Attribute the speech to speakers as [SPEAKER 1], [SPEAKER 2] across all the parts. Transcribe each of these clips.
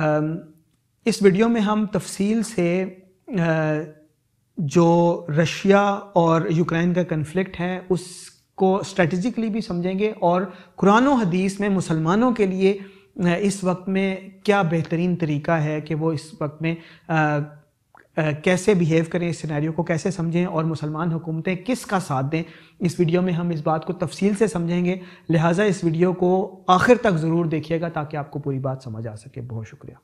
[SPEAKER 1] इस वीडियो में हम तफसील से जो रशिया और यूक्रेन का कन्फ्लिक्ट है उसको स्ट्रेटजिकली भी समझेंगे और कुरान हदीस में मुसलमानों के लिए इस वक्त में क्या बेहतरीन तरीका है कि वो इस वक्त में कैसे बिहेव करें इस सिनेरियो को कैसे समझें और मुसलमान हुकूमतें किस का साथ दें इस वीडियो में हम इस बात को तफसील से समझेंगे लिहाजा इस वीडियो को आखिर तक ज़रूर देखिएगा ताकि आपको पूरी बात समझ आ सके बहुत शुक्रिया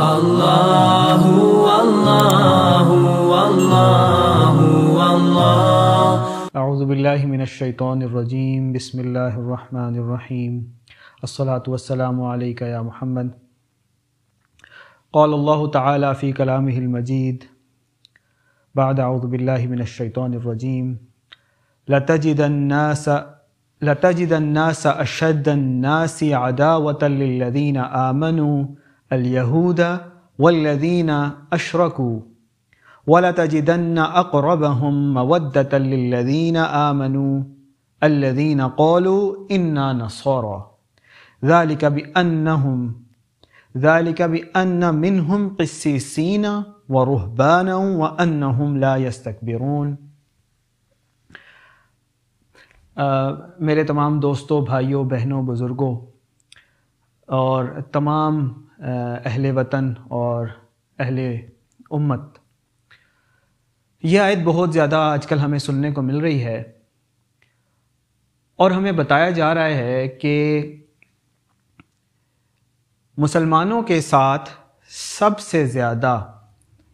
[SPEAKER 1] Allahu Allahu Allahu Allah أعوذ بالله من الشيطان الرجيم بسم الله الرحمن الرحيم الصلاة والسلام عليك يا محمد قال الله تعالى في كلامه المجيد بعد أعوذ بالله من الشيطان الرجيم لتجد الناس لتجد الناس أشد الناس عداوة للذين آمنوا اليهود والذين أشركوا ولتجدن أقربهم مودة للذين آمنوا الذين قالوا إنا نصارى ذلك بأنهم ذلك بأن منهم قسيسين ورهبانا وأنهم لا يستكبرون uh, मेरे तमाम दोस्तों भाइयों बहनों बुज़ुर्गों और तमाम अहल वतन और अहल उम्मत यह आयत बहुत ज़्यादा आजकल हमें सुनने को मिल रही है और हमें बताया जा रहा है कि मुसलमानों के साथ सबसे ज़्यादा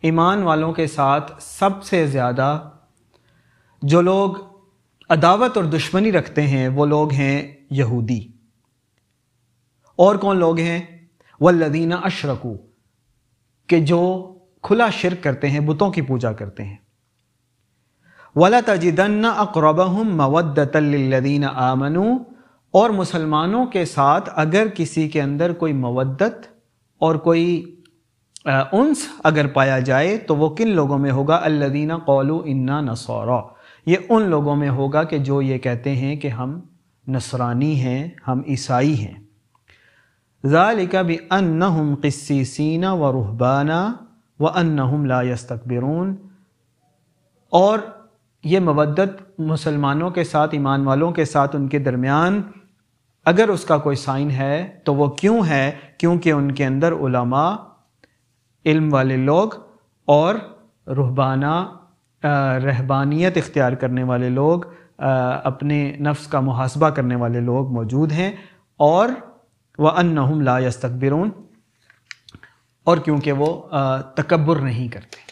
[SPEAKER 1] ईमान वालों के साथ सबसे ज़्यादा जो लोग अदावत और दुश्मनी रखते हैं वो लोग हैं यहूदी और कौन लोग हैं वल्लदीना अशरकू के जो खुला शिरक करते हैं बुतों की पूजा करते हैं वला तजिदन अकरबहम मवदतल्लदीन आमनू और मुसलमानों के साथ अगर किसी के अंदर कोई मवदत और कोई उन्स अगर पाया जाए तो वो किन लोगों में होगा अल्लादीना कौलू इन्ना नसौरा ये उन लोगों में होगा कि जो ये कहते हैं कि हम नसरानी हैं हम ईसाई हैं ज़ालिका भी अनहम क़स्सीना व रुहबाना व अनहम ला यस्तकबरून और ये मवदत मुसलमानों के साथ ईमान वालों के साथ उनके दरमियान अगर उसका कोई साइन है तो वो क्यों है क्योंकि उनके अंदर उलमा इल्म वाले लोग और रुहबाना रहबानियत इख्तियार करने वाले लोग अपने नफ्स का मुहासबा करने वाले लोग मौजूद हैं और वह अन ला यस्तकबिर और क्योंकि वो तकबर नहीं करते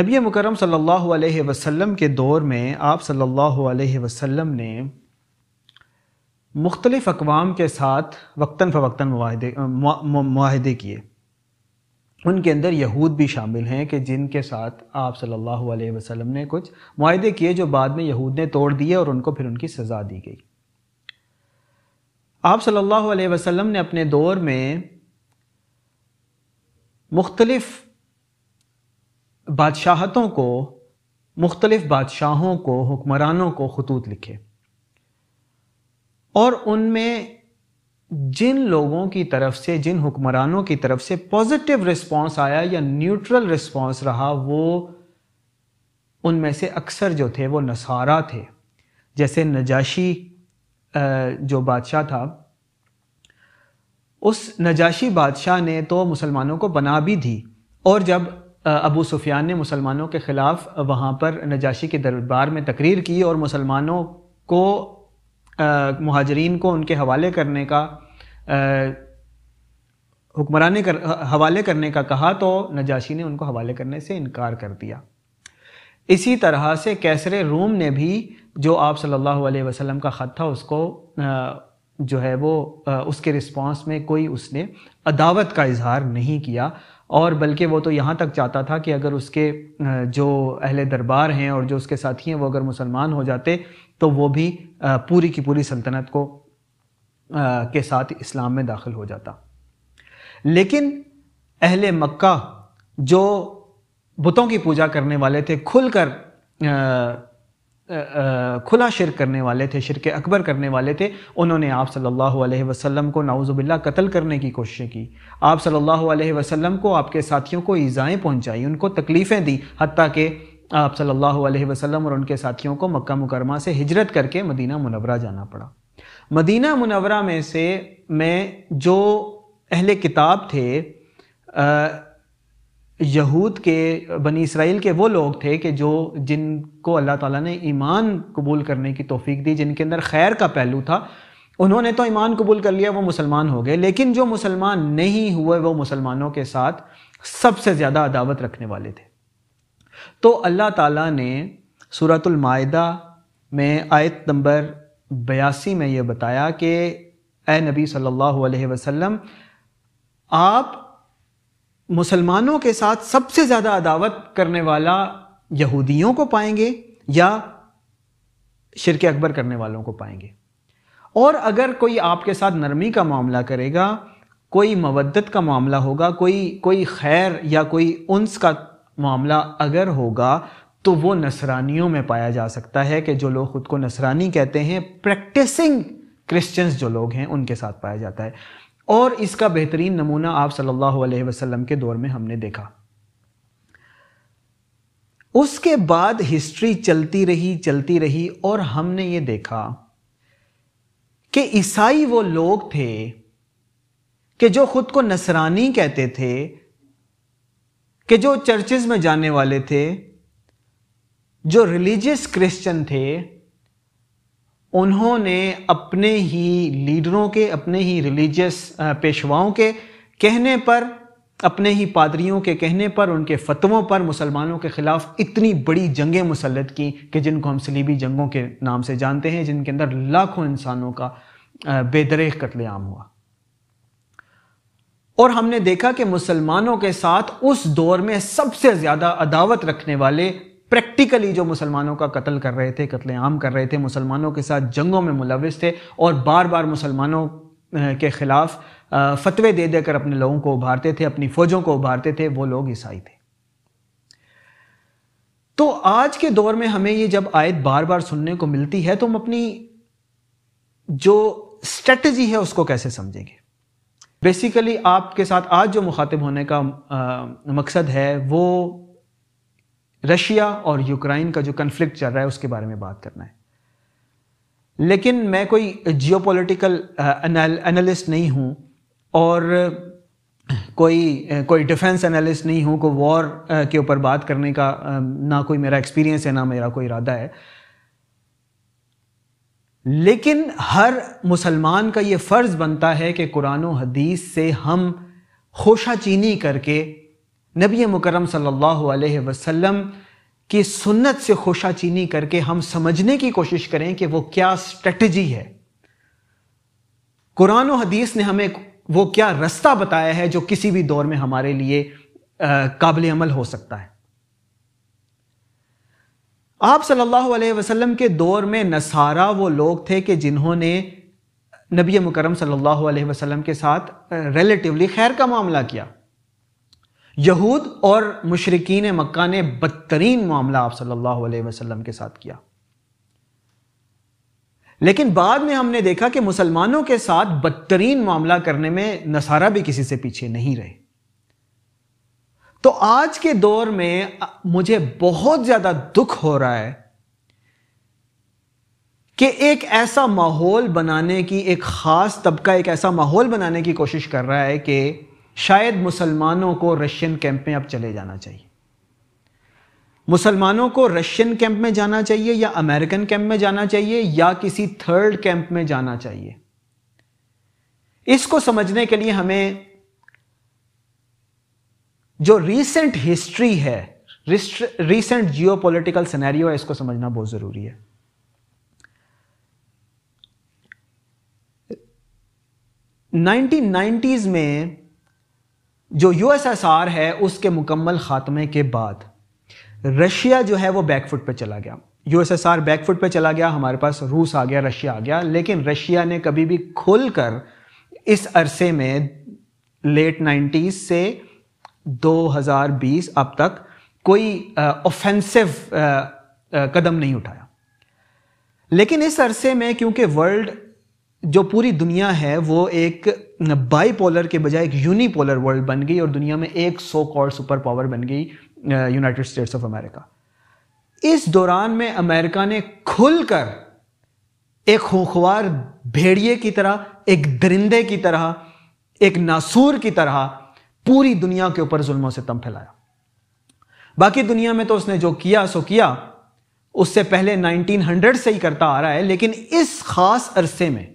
[SPEAKER 1] नबी मुकरम सल्लल्लाहु अलैहि वसल्लम के दौर में आप सल्लल्लाहु अलैहि वसल्लम ने मुख्तलिफ़ अकवाम के साथ वक्ता फ़वक्ता माहदे किए उनके अंदर यहूद भी शामिल हैं कि जिनके साथ आप सल्लल्लाहु अलैहि वसल्लम ने कुछ माहदे किए जो बाद में यहूद ने तोड़ दिए और उनको फिर उनकी सज़ा दी गई आप सल्लल्लाहु अलैहि वसल्लम ने अपने दौर में मुख्तलिफ़ बादशाहतों को मुख्तलिफ़ बादशाहों को हुक्मरानों को खतूत लिखे और उनमें जिन लोगों की तरफ से जिन हुक्मरानों की तरफ से पॉजिटिव रिस्पांस आया या न्यूट्रल रिस्पांस रहा वो उनमें से अक्सर जो थे वो नसारा थे जैसे नजाशी जो बादशाह था उस नजाशी बादशाह ने तो मुसलमानों को बना भी दी और जब अबू सुफियान ने मुसलमानों के ख़िलाफ़ वहाँ पर नजाशी के दरबार में तकरीर की और मुसलमानों को महाजरीन को उनके हवाले करने का हुक्मरान कर हवाले करने का कहा तो नजाशी ने उनको हवाले करने से इनकार कर दिया इसी तरह से कैसरे रूम ने भी जो आप सल्लल्लाहु अलैहि वसल्लम का ख़त था उसको जो है वो उसके रिस्पांस में कोई उसने अदावत का इजहार नहीं किया और बल्कि वो तो यहाँ तक चाहता था कि अगर उसके जो अहले दरबार हैं और जो उसके साथी हैं वो अगर मुसलमान हो जाते तो वो भी पूरी की पूरी सल्तनत को के साथ इस्लाम में दाखिल हो जाता लेकिन अहले मक्का जो बुतों की पूजा करने वाले थे खुलकर खुला शिर करने वाले थे शिरक अकबर करने वाले थे उन्होंने आप सल्लल्लाहु अलैहि वसल्लम को नाउज़ुबिल्ला कत्ल करने की कोशिश की आप सल्लल्लाहु अलैहि वसल्लम को आपके साथियों को ईज़ाएँ पहुँचाई उनको तकलीफ़ें दी हती कि आप सल्लल्लाहु अलैहि वसल्लम और उनके साथियों को मक्का मुकरमा से हिजरत करके मदीना मुनवरा जाना पड़ा मदीना मुनवरा में से मैं जो अहले किताब थे यहूद के बनी इसराइल के वो लोग थे कि जो जिनको अल्लाह ताला ने ईमान कबूल करने की तोफ़ीक दी जिनके अंदर खैर का पहलू था उन्होंने तो ईमान कबूल कर लिया वो मुसलमान हो गए लेकिन जो मुसलमान नहीं हुए वो मुसलमानों के साथ सबसे ज़्यादा अदावत रखने वाले थे तो अल्लाह ताला ने सूरतुल में आयत नंबर बयासी में ये बताया कि ए नबी सल्लल्लाहु अलैहि वसल्लम आप मुसलमानों के साथ सबसे ज़्यादा अदावत करने वाला यहूदियों को पाएंगे या शिरक अकबर करने वालों को पाएंगे और अगर कोई आपके साथ नरमी का मामला करेगा कोई मवद्दत का मामला होगा कोई कोई खैर या कोई उन्स का मामला अगर होगा तो वो नसरानियों में पाया जा सकता है कि जो लोग ख़ुद को नसरानी कहते हैं प्रैक्टिसिंग क्रिश्चियंस जो लोग हैं उनके साथ पाया जाता है और इसका बेहतरीन नमूना आप सल्लल्लाहु अलैहि वसल्लम के दौर में हमने देखा उसके बाद हिस्ट्री चलती रही चलती रही और हमने ये देखा कि ईसाई वो लोग थे कि जो खुद को नसरानी कहते थे कि जो चर्चेज में जाने वाले थे जो रिलीजियस क्रिश्चियन थे उन्होंने अपने ही लीडरों के अपने ही रिलीजियस पेशवाओं के कहने पर अपने ही पादरियों के कहने पर उनके फतवों पर मुसलमानों के खिलाफ इतनी बड़ी जंगें मुसलत की कि जिनको हम सलीबी जंगों के नाम से जानते हैं जिनके अंदर लाखों इंसानों का बेदरेख कतलेआम हुआ और हमने देखा कि मुसलमानों के साथ उस दौर में सबसे ज़्यादा अदावत रखने वाले प्रैक्टिकली जो मुसलमानों का कत्ल कर रहे थे कत्ल आम कर रहे थे मुसलमानों के साथ जंगों में मुलविस थे और बार बार मुसलमानों के ख़िलाफ़ फतवे दे देकर अपने लोगों को उभारते थे अपनी फ़ौजों को उभारते थे वो लोग ईसाई थे तो आज के दौर में हमें ये जब आयत बार बार सुनने को मिलती है तो हम अपनी जो स्ट्रेटजी है उसको कैसे समझेंगे बेसिकली आपके साथ आज जो मुखातिब होने का आ, मकसद है वो रशिया और यूक्रेन का जो कन्फ्लिक्ट चल रहा है उसके बारे में बात करना है लेकिन मैं कोई जियोपॉलिटिकल एनालिस्ट नहीं हूँ और कोई कोई डिफेंस एनालिस्ट नहीं हूँ कोई वॉर के ऊपर बात करने का ना कोई मेरा एक्सपीरियंस है ना मेरा कोई इरादा है लेकिन हर मुसलमान का ये फ़र्ज़ बनता है कि कुरान हदीस से हम खोशा चीनी करके नबी मुकरम सल्लल्लाहु अलैहि वसल्लम की सुन्नत से खोशा चीनी करके हम समझने की कोशिश करें कि वो क्या स्ट्रेटजी है कुरान हदीस ने हमें वो क्या रास्ता बताया है जो किसी भी दौर में हमारे लिए काबिल अमल हो सकता है आप सल्लल्लाहु अलैहि वसल्लम के दौर में नसारा वो लोग थे कि जिन्होंने नबी मुकरम सल्लल्लाहु अलैहि वसल्लम के साथ रिलेटिवली खैर का मामला किया यहूद और मुशरकिन मक्का ने बदतरीन मामला आप सल्लल्लाहु अलैहि वसल्लम के साथ किया लेकिन बाद में हमने देखा कि मुसलमानों के साथ बदतरीन मामला करने में नसारा भी किसी से पीछे नहीं रहे तो आज के दौर में मुझे बहुत ज्यादा दुख हो रहा है कि एक ऐसा माहौल बनाने की एक ख़ास तबका एक ऐसा माहौल बनाने की कोशिश कर रहा है कि शायद मुसलमानों को रशियन कैंप में अब चले जाना चाहिए मुसलमानों को रशियन कैंप में जाना चाहिए या अमेरिकन कैंप में जाना चाहिए या किसी थर्ड कैंप में जाना चाहिए इसको समझने के लिए हमें जो रीसेंट हिस्ट्री है रीसेंट जियोपॉलिटिकल सिनेरियो है इसको समझना बहुत जरूरी है नाइनटीन में जो यूएसएसआर है उसके मुकम्मल खात्मे के बाद रशिया जो है वो बैकफुट पे चला गया यूएसएसआर बैकफुट पे चला गया हमारे पास रूस आ गया रशिया आ गया लेकिन रशिया ने कभी भी खुलकर इस अरसे में लेट नाइन्टीज से 2020 अब तक कोई ऑफेंसिव कदम नहीं उठाया लेकिन इस अरसे में क्योंकि वर्ल्ड जो पूरी दुनिया है वो एक बाईपोलर के बजाय एक यूनिपोलर वर्ल्ड बन गई और दुनिया में एक सो कॉल सुपर पावर बन गई यूनाइटेड स्टेट्स ऑफ अमेरिका इस दौरान में अमेरिका ने खुलकर एक खूंखवार भेड़िए की तरह एक दरिंदे की तरह एक नासूर की तरह पूरी दुनिया के ऊपर जुल्मों से तम फैलाया बाकी दुनिया में तो उसने जो किया सो किया उससे पहले 1900 से ही करता आ रहा है लेकिन इस खास अरसे में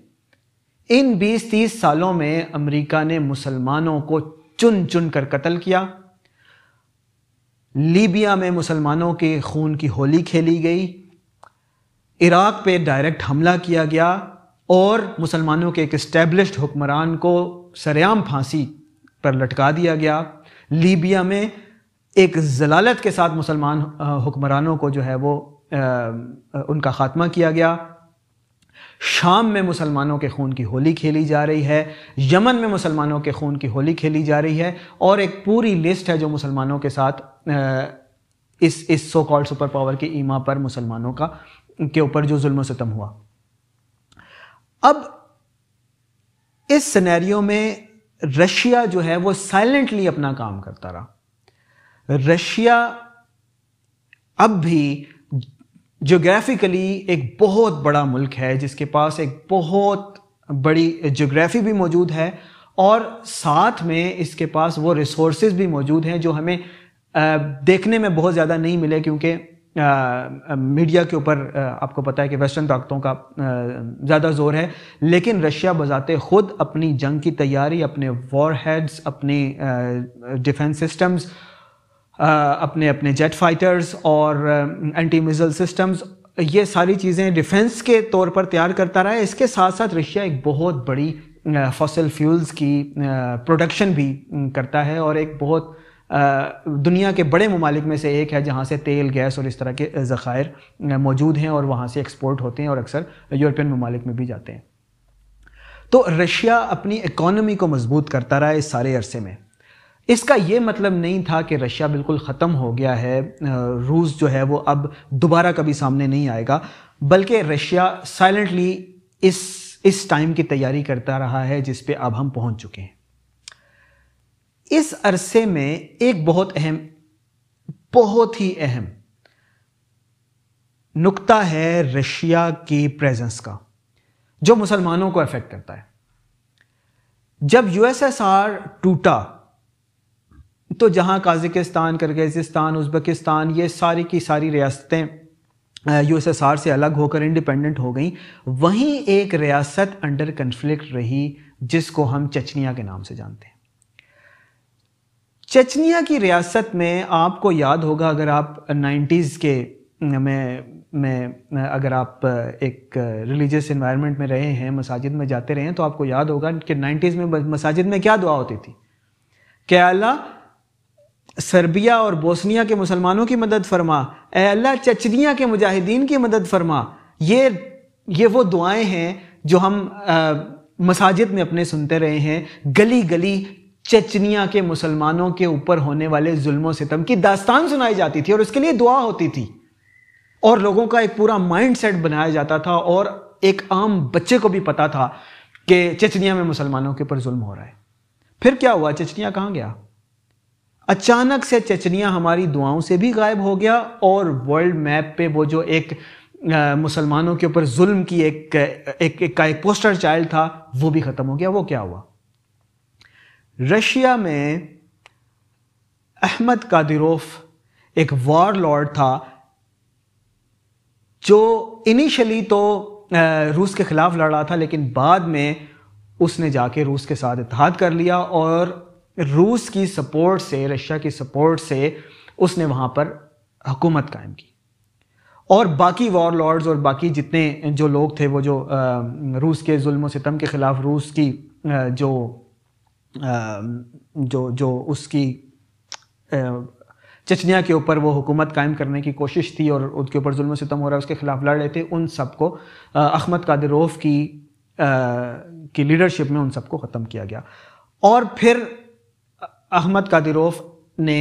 [SPEAKER 1] इन 20-30 सालों में अमेरिका ने मुसलमानों को चुन चुन कर कत्ल किया लीबिया में मुसलमानों के खून की होली खेली गई इराक पे डायरेक्ट हमला किया गया और मुसलमानों के एक इस्टेब्लिश्ड हुक्मरान को सरेआम फांसी पर लटका दिया गया लीबिया में एक जलालत के साथ मुसलमान हुक्मरानों को जो है वो आ, उनका ख़ात्मा किया गया शाम में मुसलमानों के खून की होली खेली जा रही है यमन में मुसलमानों के खून की होली खेली जा रही है और एक पूरी लिस्ट है जो मुसलमानों के साथ इस इस सो कॉल्ड सुपर पावर की ईमा पर मुसलमानों का के ऊपर जो जुल्म सितम हुआ अब इस सिनेरियो में रशिया जो है वो साइलेंटली अपना काम करता रहा रशिया अब भी जोग्राफिकली एक बहुत बड़ा मुल्क है जिसके पास एक बहुत बड़ी जोग्राफी भी मौजूद है और साथ में इसके पास वो रिसोर्सेज भी मौजूद हैं जो हमें देखने में बहुत ज़्यादा नहीं मिले क्योंकि मीडिया के ऊपर आपको पता है कि वेस्टर्न ताकतों का ज़्यादा जोर है लेकिन रशिया बजाते खुद अपनी जंग की तैयारी अपने वॉर हेड्स अपने डिफेंस सिस्टम्स अपने अपने जेट फाइटर्स और एंटी मिज़ल सिस्टम्स ये सारी चीज़ें डिफेंस के तौर पर तैयार करता रहा है इसके साथ साथ रशिया एक बहुत बड़ी फसल फ्यूल्स की प्रोडक्शन भी करता है और एक बहुत दुनिया के बड़े ममालिक में से एक है जहाँ से तेल गैस और इस तरह के ज़ख़ायर मौजूद हैं और वहाँ से एक्सपोर्ट होते हैं और अक्सर यूरोपियन ममालिक में भी जाते हैं तो रशिया अपनी इकॉनमी को मजबूत करता रहा इस सारे अरसे में इसका ये मतलब नहीं था कि रशिया बिल्कुल ख़त्म हो गया है रूस जो है वो अब दोबारा कभी सामने नहीं आएगा बल्कि रशिया साइलेंटली इस इस टाइम की तैयारी करता रहा है जिस पे अब हम पहुंच चुके हैं इस अरसे में एक बहुत अहम बहुत ही अहम नुक्ता है रशिया की प्रेजेंस का जो मुसलमानों को अफेक्ट करता है जब यूएसएसआर टूटा तो जहां काजिकिस्तान करगिजिस्तान उज्बेकिस्तान ये सारी की सारी रियासतें यूएसएसआर से अलग होकर इंडिपेंडेंट हो गई वहीं एक रियासत अंडर कन्फ्लिक्ट रही जिसको हम चचनिया के नाम से जानते हैं चचनिया की रियासत में आपको याद होगा अगर आप 90s के में में अगर आप एक रिलीजियस इन्वायरमेंट में रहे हैं मसाजिद में जाते रहे हैं तो आपको याद होगा कि 90s में मसाजिद में क्या दुआ होती थी क्या अल्लाह सर्बिया और बोस्निया के मुसलमानों की मदद फरमा ए अल्लाह चचनिया के मुजाहिदीन की मदद फरमा ये ये वो दुआएं हैं जो हम आ, मसाजिद में अपने सुनते रहे हैं गली गली चचनिया के मुसलमानों के ऊपर होने वाले जुल्मों सितम की दास्तान सुनाई जाती थी और उसके लिए दुआ होती थी और लोगों का एक पूरा माइंड सेट बनाया जाता था और एक आम बच्चे को भी पता था कि चचनिया में मुसलमानों के ऊपर जुल्म हो रहा है फिर क्या हुआ चचनिया कहाँ गया अचानक से चचनिया हमारी दुआओं से भी गायब हो गया और वर्ल्ड मैप पे वो जो एक मुसलमानों के ऊपर जुल्म की एक, एक, एक एक, एक पोस्टर चाइल्ड था वो भी ख़त्म हो गया वो क्या हुआ रशिया में अहमद कादिरोफ एक वॉर लॉर्ड था जो इनिशियली तो रूस के खिलाफ लड़ा था लेकिन बाद में उसने जाके रूस के साथ इतिहाद कर लिया और रूस की सपोर्ट से रशिया की सपोर्ट से उसने वहाँ पर हुकूमत कायम की और बाकी वॉर लॉर्ड्स और बाकी जितने जो लोग थे वो जो रूस के जुल्म सितम के ख़िलाफ़ रूस की जो जो जो उसकी चचनिया के ऊपर वो हुकूमत कायम करने की कोशिश थी और उसके ऊपर जुल्म सितम हो रहा है उसके खिलाफ लड़ रहे थे उन सबको अहमद कादिरोफ की आ, की लीडरशिप में उन सबको ख़त्म किया गया और फिर अहमद कादिरोफ ने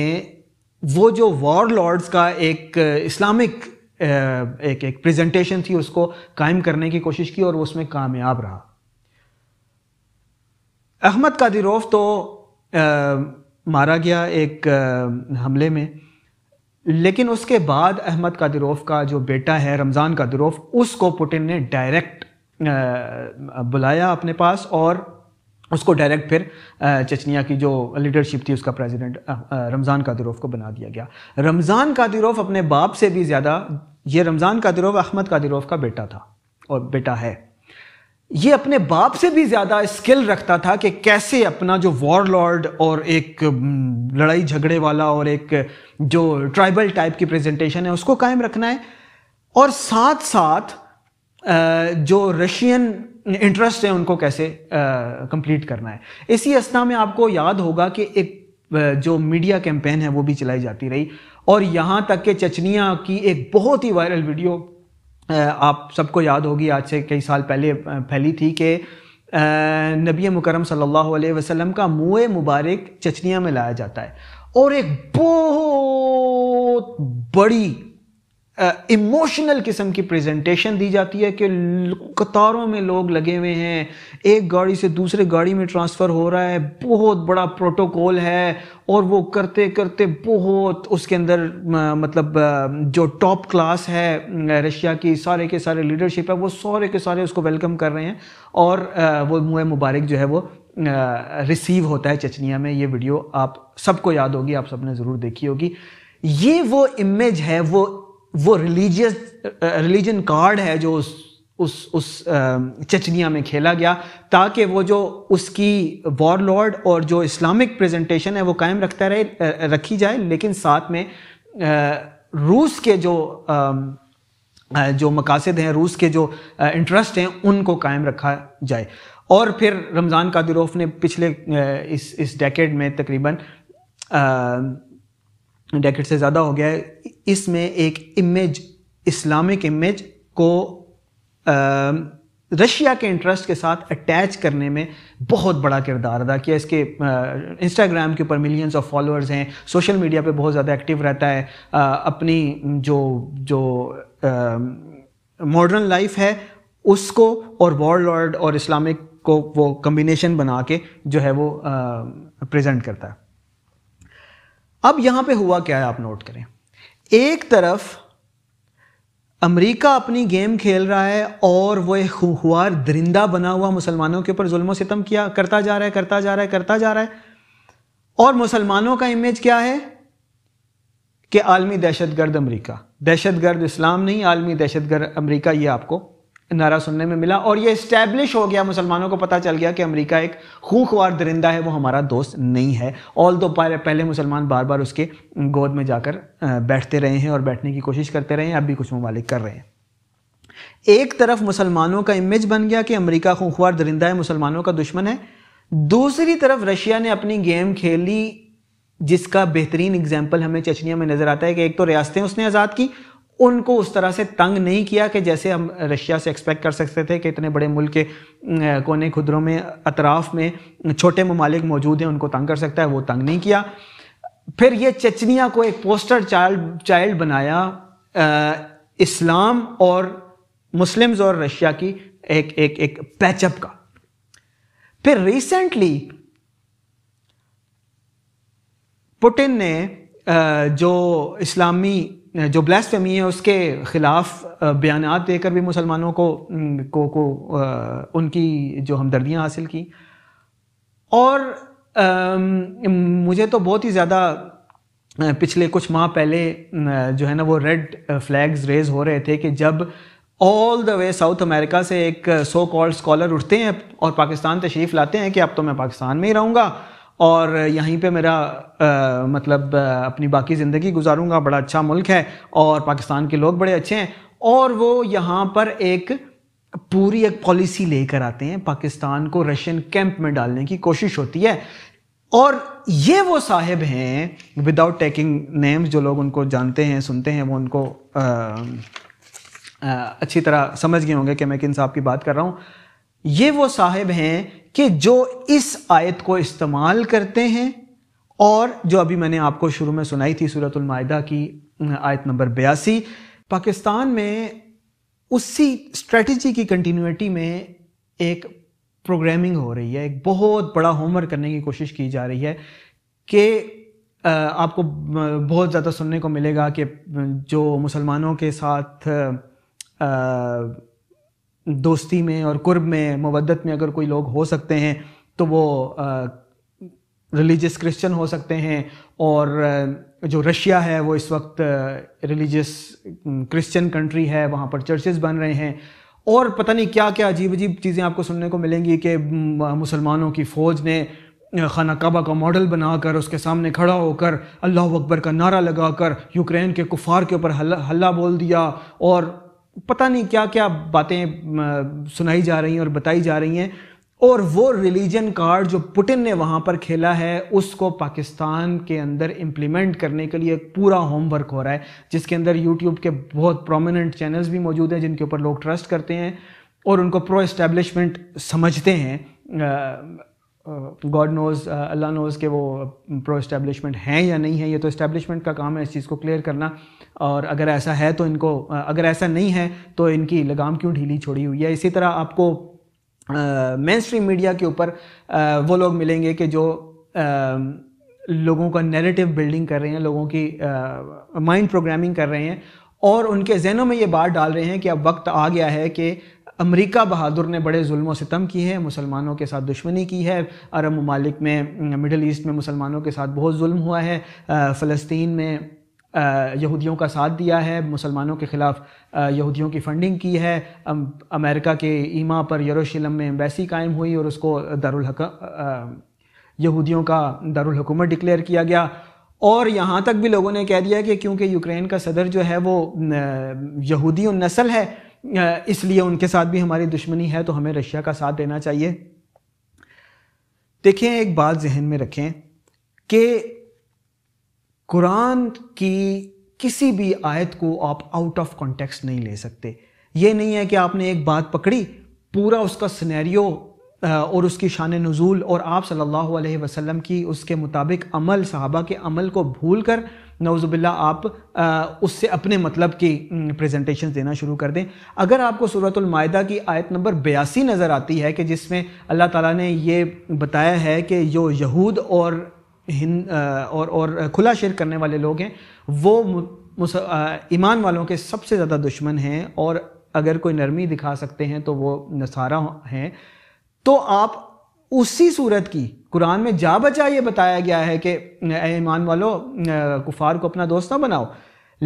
[SPEAKER 1] वो जो वॉर लॉर्ड्स का एक इस्लामिक एक एक प्रेजेंटेशन थी उसको कायम करने की कोशिश की और वो उसमें कामयाब रहा अहमद कादिरोफ तो आ, मारा गया एक आ, हमले में लेकिन उसके बाद अहमद कादिरोफ का जो बेटा है रमज़ान कादिरोफ उसको पुटिन ने डायरेक्ट बुलाया अपने पास और उसको डायरेक्ट फिर चचनिया की जो लीडरशिप थी उसका प्रेसिडेंट रमज़ान कादिरोफ को बना दिया गया रमज़ान कादिरोफ अपने बाप से भी ज़्यादा ये रमज़ान कादिरोफ अहमद कादिरोफ का बेटा था और बेटा है ये अपने बाप से भी ज़्यादा स्किल रखता था कि कैसे अपना जो वॉर लॉर्ड और एक लड़ाई झगड़े वाला और एक जो ट्राइबल टाइप की प्रेजेंटेशन है उसको कायम रखना है और साथ साथ जो रशियन इंटरेस्ट है उनको कैसे कंप्लीट करना है इसी असना में आपको याद होगा कि एक जो मीडिया कैंपेन है वो भी चलाई जाती रही और यहाँ तक के चचनिया की एक बहुत ही वायरल वीडियो आप सबको याद होगी आज से कई साल पहले फैली थी कि नबी मुकरम सल्लल्लाहु अलैहि वसल्लम का मुँह मुबारक चचनिया में लाया जाता है और एक बहुत बड़ी इमोशनल किस्म की प्रेजेंटेशन दी जाती है कि कतारों में लोग लगे हुए हैं एक गाड़ी से दूसरे गाड़ी में ट्रांसफ़र हो रहा है बहुत बड़ा प्रोटोकॉल है और वो करते करते बहुत उसके अंदर मतलब जो टॉप क्लास है रशिया की सारे के सारे लीडरशिप है वो सारे के सारे उसको वेलकम कर रहे हैं और वो मुँह मुबारक जो है वो रिसीव होता है चचनिया में ये वीडियो आप सबको याद होगी आप सबने ज़रूर देखी होगी ये वो इमेज है वो वो रिलीजियस रिलीजन कार्ड है जो उस उस उस um, चचनिया में खेला गया ताकि वो जो उसकी वॉरलॉर्ड और जो इस्लामिक प्रेजेंटेशन है वो कायम रखता रहे uh, रखी जाए लेकिन साथ में uh, रूस के जो um, uh, जो मकासद हैं रूस के जो इंटरेस्ट हैं उनको कायम रखा जाए और फिर रमज़ान कादिरोफ ने पिछले इस इस डेकेड में तकरीबन डेकेट से ज़्यादा हो गया है इसमें एक इमेज इस्लामिक इमेज को रशिया के इंटरेस्ट के साथ अटैच करने में बहुत बड़ा किरदार अदा किया इसके इंस्टाग्राम के ऊपर मिलियंस ऑफ फॉलोअर्स हैं सोशल मीडिया पे बहुत ज़्यादा एक्टिव रहता है आ, अपनी जो जो मॉडर्न लाइफ है उसको और वॉर लॉर्ड और इस्लामिक को वो कम्बिनेशन बना के जो है वो प्रेजेंट करता है अब यहां पे हुआ क्या है आप नोट करें एक तरफ अमेरिका अपनी गेम खेल रहा है और वो एक खुआर दरिंदा बना हुआ मुसलमानों के ऊपर जुल्म सितम किया करता जा रहा है करता जा रहा है करता जा रहा है और मुसलमानों का इमेज क्या है कि आलमी दहशतगर्द अमेरिका दहशतगर्द इस्लाम नहीं आलमी दहशतगर्द अमेरिका ये आपको नारा सुनने में मिला और ये स्टैब्लिश हो गया मुसलमानों को पता चल गया कि अमेरिका एक खूखवार दरिंदा है वो हमारा दोस्त नहीं है ऑल दो पहले मुसलमान बार बार उसके गोद में जाकर बैठते रहे हैं और बैठने की कोशिश करते रहे हैं अब भी कुछ ममालिक कर रहे हैं एक तरफ मुसलमानों का इमेज बन गया कि अमरीका खूखवार दरिंदा है मुसलमानों का दुश्मन है दूसरी तरफ रशिया ने अपनी गेम खेली जिसका बेहतरीन एग्जाम्पल हमें चचनिया में नज़र आता है कि एक तो रियासतें उसने आज़ाद की उनको उस तरह से तंग नहीं किया कि जैसे हम रशिया से एक्सपेक्ट कर सकते थे कि इतने बड़े मुल्क के कोने खुदरों में अतराफ़ में छोटे ममालिक मौजूद हैं उनको तंग कर सकता है वो तंग नहीं किया फिर ये चचनिया को एक पोस्टर चाइल्ड चाइल्ड बनाया आ, इस्लाम और मुस्लिम्स और रशिया की एक एक एक पैचअप का फिर रिसेंटली पुटिन ने जो इस्लामी जो ब्लास्फेमी है उसके ख़िलाफ़ बयान देकर भी मुसलमानों को को को उनकी जो हमदर्दियाँ हासिल की और आ, मुझे तो बहुत ही ज़्यादा पिछले कुछ माह पहले जो है ना वो रेड फ्लैग्स रेज हो रहे थे कि जब all the way South America से एक सो कॉल्ड स्कॉलर उठते हैं और पाकिस्तान तशरीफ़ लाते हैं कि अब तो मैं पाकिस्तान में ही रहूँगा और यहीं पे मेरा आ, मतलब आ, अपनी बाकी ज़िंदगी गुजारूंगा बड़ा अच्छा मुल्क है और पाकिस्तान के लोग बड़े अच्छे हैं और वो यहाँ पर एक पूरी एक पॉलिसी लेकर आते हैं पाकिस्तान को रशियन कैंप में डालने की कोशिश होती है और ये वो साहब हैं विदाउट टेकिंग नेम्स जो लोग उनको जानते हैं सुनते हैं वो उनको आ, आ, अच्छी तरह समझ गए होंगे कि मैं किन साहब की बात कर रहा हूँ ये वो साहिब हैं कि जो इस आयत को इस्तेमाल करते हैं और जो अभी मैंने आपको शुरू में सुनाई थी सूरतमायदा की आयत नंबर बयासी पाकिस्तान में उसी स्ट्रेटजी की कंटिन्यूटी में एक प्रोग्रामिंग हो रही है एक बहुत बड़ा होमवर्क करने की कोशिश की जा रही है कि आपको बहुत ज़्यादा सुनने को मिलेगा कि जो मुसलमानों के साथ आ, दोस्ती में और कुर्ब में मुबदत में अगर कोई लोग हो सकते हैं तो वो रिलीजियस क्रिश्चियन हो सकते हैं और जो रशिया है वो इस वक्त रिलीजियस क्रिश्चियन कंट्री है वहाँ पर चर्चेज़ बन रहे हैं और पता नहीं क्या क्या अजीब अजीब चीज़ें आपको सुनने को मिलेंगी कि मुसलमानों की फ़ौज ने खाना काबा का मॉडल बनाकर उसके सामने खड़ा होकर अल्लाह अकबर का नारा लगाकर यूक्रेन के कुफार के ऊपर हल्ला बोल दिया और पता नहीं क्या क्या बातें सुनाई जा रही हैं और बताई जा रही हैं और वो रिलीजन कार्ड जो पुटिन ने वहाँ पर खेला है उसको पाकिस्तान के अंदर इम्प्लीमेंट करने के लिए पूरा होमवर्क हो रहा है जिसके अंदर यूट्यूब के बहुत प्रोमिनेंट चैनल्स भी मौजूद हैं जिनके ऊपर लोग ट्रस्ट करते हैं और उनको प्रो इस्टेब्लिशमेंट समझते हैं गॉड नोज अल्लाह नोज के वो प्रो इस्टेब्लिशमेंट हैं या नहीं है ये तो इस्टेब्लिशमेंट का काम है इस चीज़ को क्लियर करना और अगर ऐसा है तो इनको uh, अगर ऐसा नहीं है तो इनकी लगाम क्यों ढीली छोड़ी हुई है इसी तरह आपको मेन स्ट्रीम मीडिया के ऊपर uh, वो लोग मिलेंगे कि जो आ, um, लोगों का नैरेटिव बिल्डिंग कर रहे हैं लोगों की माइंड uh, प्रोग्रामिंग कर रहे हैं और उनके जहनों में ये बात डाल रहे हैं कि अब वक्त आ गया है कि अमेरिका बहादुर ने बड़े जुल्म सितम किए हैं मुसलमानों के साथ दुश्मनी की है अरब ममालिक में मिडल ईस्ट में मुसलमानों के साथ बहुत जुल्म हुआ है फ़लस्तीन में यहूदियों का साथ दिया है मुसलमानों के ख़िलाफ़ यहूदियों की फंडिंग की है अमेरिका के ईमा पर यरूशलेम में एम्बेसी कायम हुई और उसको दारुलहक यहूदियों का हुकूमत डिक्लेयर किया गया और यहाँ तक भी लोगों ने कह दिया कि क्योंकि यूक्रेन का सदर जो है वो यहूदी नस्ल है इसलिए उनके साथ भी हमारी दुश्मनी है तो हमें रशिया का साथ देना चाहिए देखें एक बात जहन में रखें कि कुरान की किसी भी आयत को आप आउट ऑफ कॉन्टेक्स्ट नहीं ले सकते ये नहीं है कि आपने एक बात पकड़ी पूरा उसका सिनेरियो और उसकी शान नज़ूल और आप सल्लल्लाहु अलैहि वसल्लम की उसके मुताबिक अमल साहबा के अमल को भूल कर नवजुबिल्ला आप आ, उससे अपने मतलब की प्रेजेंटेशन देना शुरू कर दें अगर आपको सूरतमायदा की आयत नंबर बयासी नज़र आती है कि जिसमें अल्लाह ताला ने ये बताया है कि जो यहूद और हिंद और और खुला शेर करने वाले लोग हैं वो ईमान वालों के सबसे ज़्यादा दुश्मन हैं और अगर कोई नरमी दिखा सकते हैं तो वो नसारा हैं तो आप उसी सूरत की कुरान में जा बचा ये बताया गया है कि ईमान वालों कुफार को अपना दोस्त ना बनाओ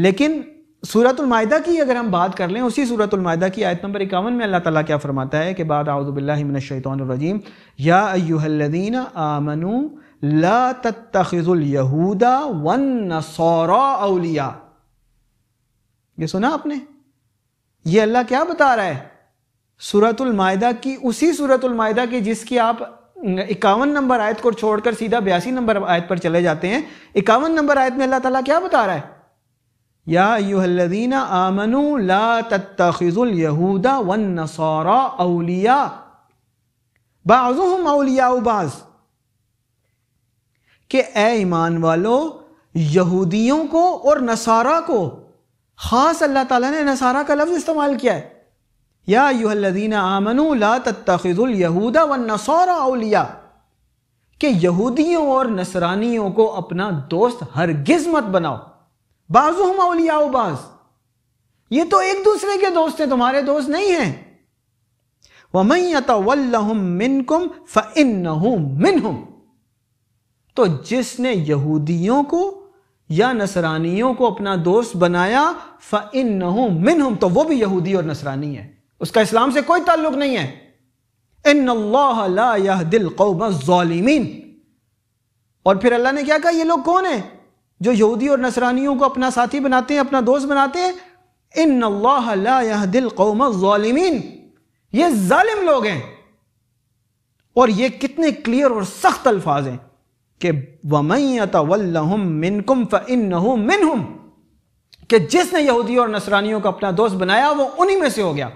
[SPEAKER 1] लेकिन सूरतमाहा की अगर हम बात कर लें उसी सूरतमाहा की आयत नंबर इक्यावन में अल्लाह ताला क्या फरमाता है कि बाद आउदबिल्लाशैतरजीम या अयुहल्लिन आमनु ला तखजुलयहूदा वन नसौरा अलिया ये सुना आपने ये अल्लाह क्या बता रहा है सूरतमाहा की उसी सूरतमाहा की जिसकी आप इक्यावन नंबर आयत को छोड़कर सीधा बयासी नंबर आयत पर चले जाते हैं इक्यावन नंबर आयत में अल्लाह ताला क्या बता रहा है या यूहदीना आमनु ला तत्तखिजुल यहूदा वन नसौरा अलिया बाजुम अलिया बाज के ए ईमान वालों यहूदियों को और नसारा को ख़ास अल्लाह ताला ने नसारा का लफ्ज़ इस्तेमाल किया है या यूहदीन आमनु ला यहूदा व नसौरा अलिया के यहूदियों और नसरानियों को अपना दोस्त हर गिजमत बनाओ बाजुम अलियाओ बाज ये तो एक दूसरे के दोस्त हैं तुम्हारे दोस्त नहीं हैं वमयतवल्लहुम मिनकुम फ़इन्नहुम मिनहुम तो जिसने यहूदियों को या नसरानियों को अपना दोस्त बनाया फ फ़इन्नहुम मिनहुम तो वो भी यहूदी और नसरानी है उसका इस्लाम से कोई ताल्लुक नहीं है इन अल्लाह दिल कौमिन और फिर अल्लाह ने क्या कहा ये लोग कौन है जो यहूदी और नसरानियों को अपना साथी बनाते हैं अपना दोस्त बनाते हैं इन अल्लाह दिल कौमीन ये जालिम लोग हैं और ये कितने क्लियर और सख्त अल्फाज हैं कि वमैतवल्लहुम जिसने यहूदी और नसरानियों को अपना दोस्त बनाया वो उन्हीं में से हो गया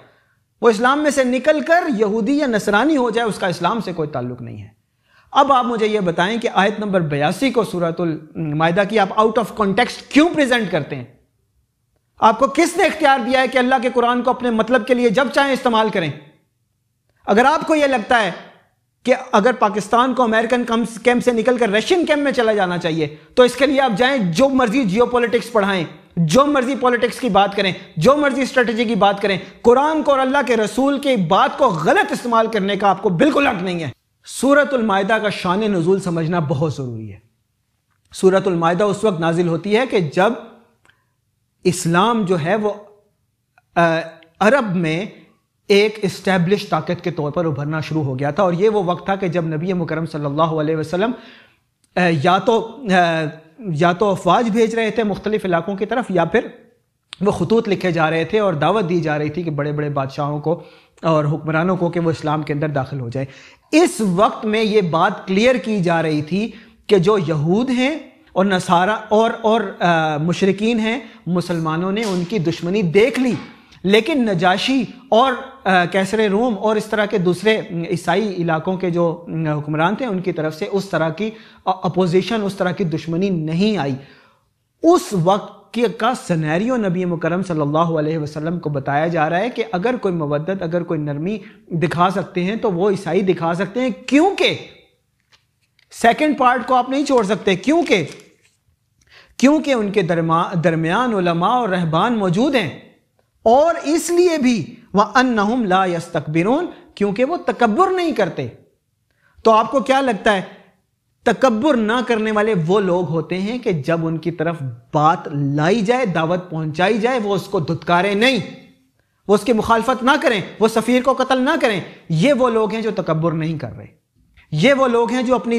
[SPEAKER 1] वो इस्लाम में से निकल कर यहूदी या नसरानी हो जाए उसका इस्लाम से कोई ताल्लुक नहीं है अब आप मुझे ये बताएं कि आयत नंबर बयासी को सूरतुल मायदा की आप आउट ऑफ कॉन्टेक्स्ट क्यों प्रेजेंट करते हैं आपको किसने इख्तियार दिया है कि अल्लाह के कुरान को अपने मतलब के लिए जब चाहें इस्तेमाल करें अगर आपको यह लगता है कि अगर पाकिस्तान को अमेरिकन कैंप से निकलकर रशियन कैंप में चला जाना चाहिए तो इसके लिए आप जाएं जो मर्जी जियो पढ़ाएं जो मर्जी पॉलिटिक्स की बात करें जो मर्जी स्ट्रेटजी की बात करें कुरान को और अल्लाह के रसूल की बात को गलत इस्तेमाल करने का आपको बिल्कुल हक नहीं है सूरतमायदा का शान नजूल समझना बहुत ज़रूरी है सूरतमायदा उस वक्त नाजिल होती है कि जब इस्लाम जो है वो आ, अरब में एक इस्टेब्लिश ताकत के तौर पर उभरना शुरू हो गया था और ये वो वक्त था कि जब नबी मुकरम सल्लल्लाहु अलैहि वसल्लम या तो या तो अफवाज भेज रहे थे मुख्तलिफ इलाकों की तरफ या फिर वो खतूत लिखे जा रहे थे और दावत दी जा रही थी कि बड़े बड़े बादशाहों को और हुक्मरानों को कि वो इस्लाम के अंदर दाखिल हो जाए इस वक्त में ये बात क्लियर की जा रही थी कि जो यहूद हैं और नसारा और और मशरकिन हैं मुसलमानों ने उनकी दुश्मनी देख ली लेकिन नजाशी और कैसर रोम और इस तरह के दूसरे ईसाई इलाकों के जो हुक्मरान थे उनकी तरफ से उस तरह की अपोजिशन उस तरह की दुश्मनी नहीं आई उस वक्त का सनेरियो नबी मुकरम सल्लल्लाहु अलैहि वसल्लम को बताया जा रहा है कि अगर कोई मवदत अगर कोई नरमी दिखा सकते हैं तो वो ईसाई दिखा सकते हैं क्योंकि सेकंड पार्ट को आप नहीं छोड़ सकते क्योंकि क्योंकि उनके दरमा दरमियान उलमा और रहबान मौजूद हैं और इसलिए भी वह अन्नहुम ला यस क्योंकि वो तकबर नहीं करते तो आपको क्या लगता है तकबर ना करने वाले वो लोग होते हैं कि जब उनकी तरफ बात लाई जाए दावत पहुंचाई जाए वो उसको धुतकारे नहीं वो उसकी मुखालफत ना करें वो सफ़ीर को कत्ल ना करें ये वो लोग हैं जो तकबर नहीं कर रहे ये वो लोग हैं जो अपनी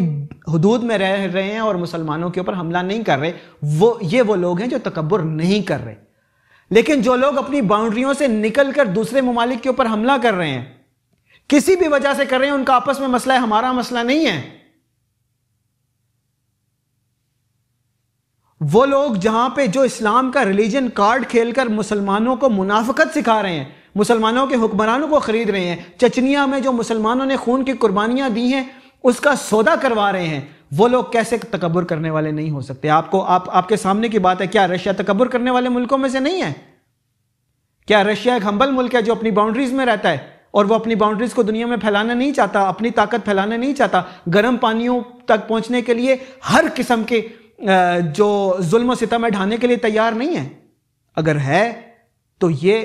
[SPEAKER 1] हदूद में रह रहे हैं और मुसलमानों के ऊपर हमला नहीं कर रहे वो ये वो लोग हैं जो तकबर नहीं कर रहे लेकिन जो लोग अपनी बाउंड्रियों से निकलकर दूसरे ममालिक के ऊपर हमला कर रहे हैं किसी भी वजह से कर रहे हैं उनका आपस में मसला है हमारा मसला नहीं है वो लोग जहां पे जो इस्लाम का रिलीजन कार्ड खेलकर मुसलमानों को मुनाफकत सिखा रहे हैं मुसलमानों के हुक्मरानों को खरीद रहे हैं चचनिया में जो मुसलमानों ने खून की कुर्बानियां दी हैं उसका सौदा करवा रहे हैं वो लोग कैसे तकबर करने वाले नहीं हो सकते आपको आप आपके सामने की बात है क्या रशिया तकबर करने वाले मुल्कों में से नहीं है क्या रशिया एक हम्बल मुल्क है जो अपनी बाउंड्रीज में रहता है और वो अपनी बाउंड्रीज को दुनिया में फैलाना नहीं चाहता अपनी ताकत फैलाना नहीं चाहता गर्म पानियों तक पहुंचने के लिए हर किस्म के जो जुल्म सितम है ढाने के लिए तैयार नहीं है अगर है तो ये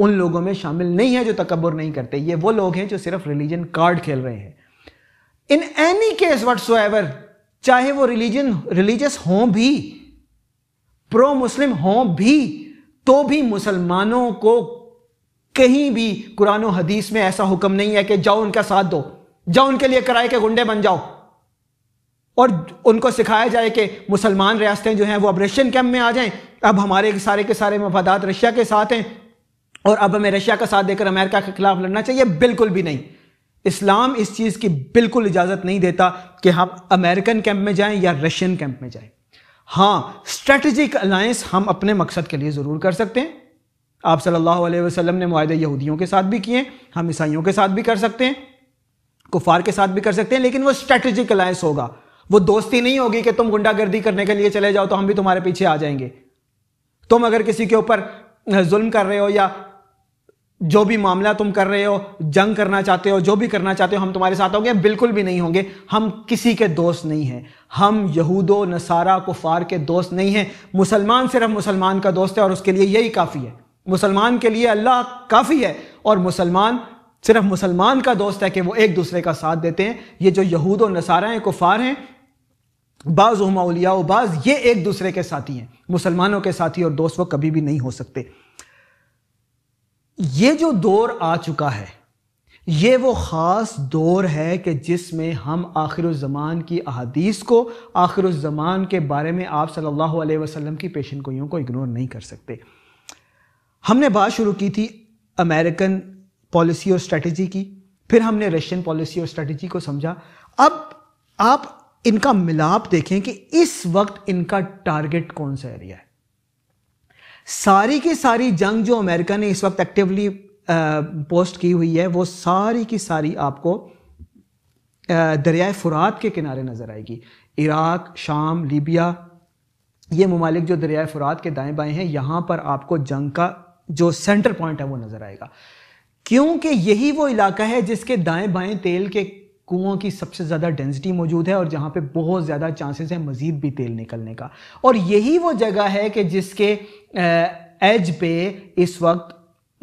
[SPEAKER 1] उन लोगों में शामिल नहीं है जो तकबर नहीं करते ये वो लोग हैं जो सिर्फ रिलीजन कार्ड खेल रहे हैं in any case whatsoever चाहे वो रिलीजन रिलीजियस हों भी प्रो मुस्लिम हों भी तो भी मुसलमानों को कहीं भी कुरान हदीस में ऐसा हुक्म नहीं है कि जाओ उनका साथ दो जाओ उनके लिए कराए के गुंडे बन जाओ और उनको सिखाया जाए कि मुसलमान रियासतें जो हैं वो अब रशियन कैंप में आ जाएं अब हमारे सारे के सारे मफादात रशिया के साथ हैं और अब हमें रशिया का साथ देकर अमेरिका के खिलाफ लड़ना चाहिए बिल्कुल भी नहीं इस्लाम इस चीज़ की बिल्कुल इजाज़त नहीं देता कि हम अमेरिकन कैंप में जाएं या रशियन कैंप में जाएं हाँ स्ट्रेटजिक अलायंस हम अपने मकसद के लिए ज़रूर कर सकते हैं आप सल्लल्लाहु अलैहि वसल्लम ने माहदे यहूदियों के साथ भी किए हम ईसाइयों के साथ भी कर सकते हैं कुफार के साथ भी कर सकते हैं लेकिन वो स्ट्रेटजिक अलायंस होगा वो दोस्ती नहीं होगी कि तुम गुंडागर्दी करने के लिए चले जाओ तो हम भी तुम्हारे पीछे आ जाएंगे तुम अगर किसी के ऊपर जुल्म कर रहे हो या जो भी मामला तुम कर रहे हो जंग करना चाहते हो जो भी करना चाहते हो हम तुम्हारे साथ होंगे बिल्कुल भी नहीं होंगे हम किसी के दोस्त नहीं हैं हम यहूदो नसारा कुफार के दोस्त नहीं हैं मुसलमान सिर्फ मुसलमान का दोस्त है और उसके लिए यही काफ़ी है मुसलमान के लिए अल्लाह काफ़ी है और मुसलमान सिर्फ मुसलमान का दोस्त है कि वो एक दूसरे का साथ देते हैं ये जो यहूद और नसारा हैं कुफार हैं बाज़ उमा उलिया बाज़ ये एक दूसरे के साथी हैं मुसलमानों के साथी और दोस्त वो कभी भी नहीं हो सकते ये जो दौर आ चुका है ये वो ख़ास दौर है कि जिसमें हम आखिर ज़मान की अहदीस को आखिर ज़मान के बारे में आप सल्लल्लाहु अलैहि वसल्लम की पेशन गोइयों को इग्नोर नहीं कर सकते हमने बात शुरू की थी अमेरिकन पॉलिसी और स्ट्रेटजी की फिर हमने रशियन पॉलिसी और स्ट्रेटजी को समझा अब आप इनका मिलाप देखें कि इस वक्त इनका टारगेट कौन सा एरिया है सारी की सारी जंग जो अमेरिका ने इस वक्त एक्टिवली पोस्ट uh, की हुई है वो सारी की सारी आपको uh, दरियाए फुरात के किनारे नज़र आएगी इराक शाम लीबिया ये ममालिक जो दरियाए फुरात के दाएं बाएं हैं यहाँ पर आपको जंग का जो सेंटर पॉइंट है वो नज़र आएगा क्योंकि यही वो इलाका है जिसके दाएं बाएं तेल के कुओं की सबसे ज़्यादा डेंसिटी मौजूद है और जहाँ पे बहुत ज़्यादा चांसेस हैं मज़ीद भी तेल निकलने का और यही वो जगह है कि जिसके एज पे इस वक्त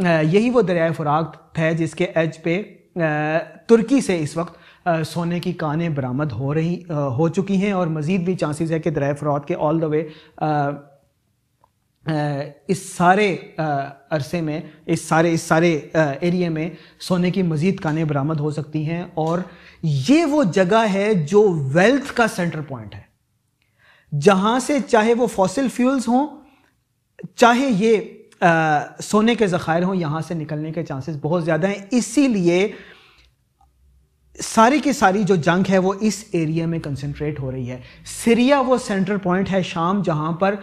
[SPEAKER 1] यही वो दरिया फराक है जिसके एज पे तुर्की से इस वक्त सोने की कानें बरामद हो रही हो चुकी हैं और मज़ीद भी चांसेस है कि दरिया फरात के ऑल द वे इस सारे अरसे में इस सारे इस सारे एरिए में सोने की मज़ीद कानें बरामद हो सकती हैं और ये वो जगह है जो वेल्थ का सेंटर पॉइंट है जहाँ से चाहे वो फॉसिल फ्यूल्स हों चाहे ये आ, सोने के ज़ख़ायर हों यहाँ से निकलने के चांसेस बहुत ज़्यादा हैं इसीलिए सारी की सारी जो जंग है वो इस एरिया में कंसंट्रेट हो रही है सीरिया वो सेंटर पॉइंट है शाम जहाँ पर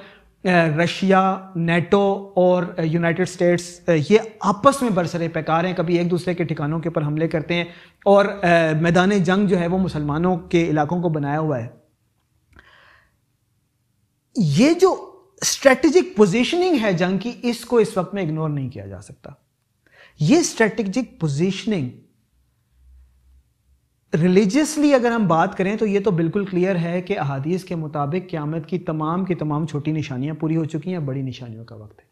[SPEAKER 1] रशिया नेटो और यूनाइटेड स्टेट्स ये आपस में बरसरे पैकार हैं कभी एक दूसरे के ठिकानों के ऊपर हमले करते हैं और मैदान जंग जो है वो मुसलमानों के इलाकों को बनाया हुआ है ये जो स्ट्रेटेजिक पोजीशनिंग है जंग की इसको इस वक्त में इग्नोर नहीं किया जा सकता ये स्ट्रेटेजिक पोजीशनिंग रिलीजियसली अगर हम बात करें तो ये तो बिल्कुल क्लियर है कि अहादीस के मुताबिक क़्यामत की तमाम की तमाम छोटी निशानियाँ पूरी हो चुकी हैं बड़ी निशानियों का वक्त है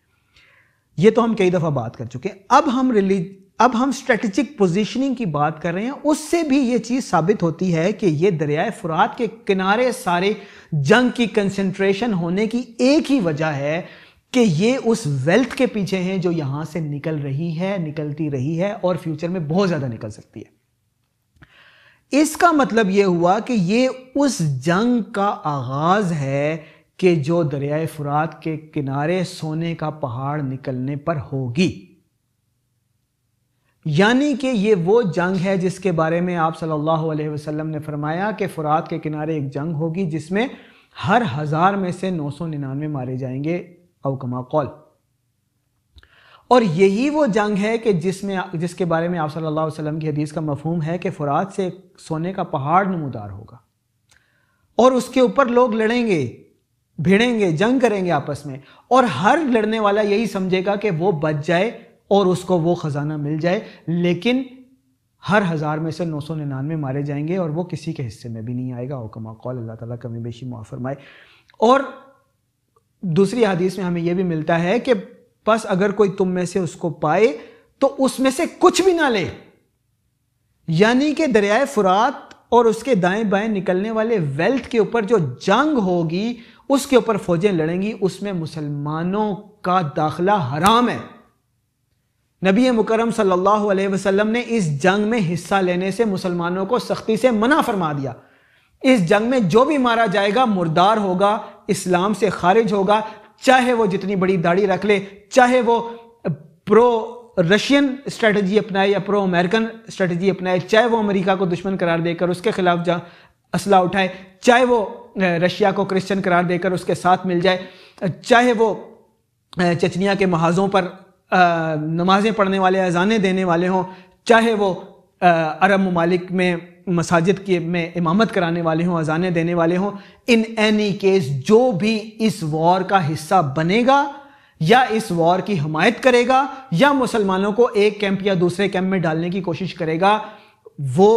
[SPEAKER 1] ये तो हम कई दफ़ा बात कर चुके हैं अब हम रिलीज अब हम स्ट्रेटजिक पोजीशनिंग की बात कर रहे हैं उससे भी ये चीज़ साबित होती है कि ये दरियाए फुरात के किनारे सारे जंग की कंसनट्रेशन होने की एक ही वजह है कि ये उस वेल्थ के पीछे हैं जो यहाँ से निकल रही है निकलती रही है और फ्यूचर में बहुत ज़्यादा निकल सकती है इसका मतलब ये हुआ कि ये उस जंग का आगाज़ है कि जो दरियाए फुरात के किनारे सोने का पहाड़ निकलने पर होगी यानी कि ये वो जंग है जिसके बारे में आप सल्लल्लाहु अलैहि वसल्लम ने फरमाया कि फ़ुरात के किनारे एक जंग होगी जिसमें हर हज़ार में से नौ सौ निन्यानवे मारे जाएंगे अवकमा कौल और यही वो जंग है कि जिसमें जिसके बारे में आप सल्लल्लाहु अलैहि वसल्लम की हदीस का मफहूम है कि फुरात से सोने का पहाड़ नमदार होगा और उसके ऊपर लोग लड़ेंगे भिड़ेंगे जंग करेंगे आपस में और हर लड़ने वाला यही समझेगा कि वो बच जाए और उसको वो ख़जाना मिल जाए लेकिन हर हज़ार में से नौ सौ निन्यानवे मारे जाएंगे और वो किसी के हिस्से में भी नहीं आएगा हुक्मा कौल अल्लाह ताला कमी बेशी मुआफ़रमाए और दूसरी हदीस में हमें यह भी मिलता है कि बस अगर कोई तुम में से उसको पाए तो उसमें से कुछ भी ना ले यानी कि दरियाए फुरात और उसके दाएं बाएं निकलने वाले वेल्थ के ऊपर जो जंग होगी उसके ऊपर फौजें लड़ेंगी उसमें मुसलमानों का दाखला हराम है नबी मुकरम सल्लल्लाहु अलैहि वसल्लम ने इस जंग में हिस्सा लेने से मुसलमानों को सख्ती से मना फरमा दिया इस जंग में जो भी मारा जाएगा मुर्दार होगा इस्लाम से खारिज होगा चाहे वो जितनी बड़ी दाढ़ी रख ले चाहे वो प्रो रशियन स्ट्रेटजी अपनाए या प्रो अमेरिकन स्ट्रेटजी अपनाए चाहे वो अमेरिका को दुश्मन करार देकर उसके खिलाफ जा असला उठाए चाहे वो रशिया को क्रिश्चियन करार देकर उसके साथ मिल जाए चाहे वो चचनिया के महाजों पर नमाज़ें पढ़ने वाले अजाने देने वाले हों चाहे वो अरब ममालिक में मसाजिद के में इमामत कराने वाले हों अजानें देने वाले हों इन एनी केस जो भी इस वॉर का हिस्सा बनेगा या इस वॉर की हमायत करेगा या मुसलमानों को एक कैंप या दूसरे कैंप में डालने की कोशिश करेगा वो